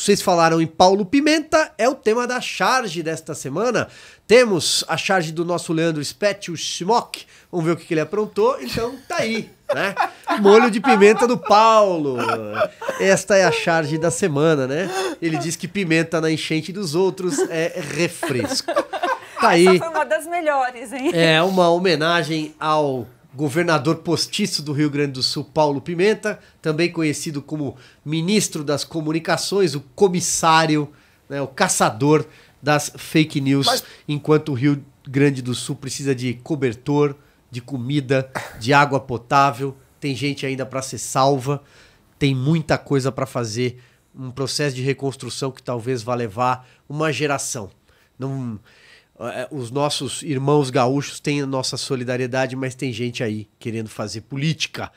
vocês falaram em Paulo Pimenta, é o tema da charge desta semana. Temos a charge do nosso Leandro Spett, o Schmock. Vamos ver o que, que ele aprontou. Então tá aí, né? Molho de pimenta do Paulo. Esta é a charge da semana, né? Ele diz que pimenta na enchente dos outros é refresco. Tá aí. Essa foi uma das melhores, hein? É uma homenagem ao governador postiço do Rio Grande do Sul, Paulo Pimenta, também conhecido como ministro das comunicações, o comissário, né, o caçador das fake news, Mas... enquanto o Rio Grande do Sul precisa de cobertor, de comida, de água potável, tem gente ainda para ser salva, tem muita coisa para fazer, um processo de reconstrução que talvez vá levar uma geração. Não é, os nossos irmãos gaúchos têm a nossa solidariedade, mas tem gente aí querendo fazer política.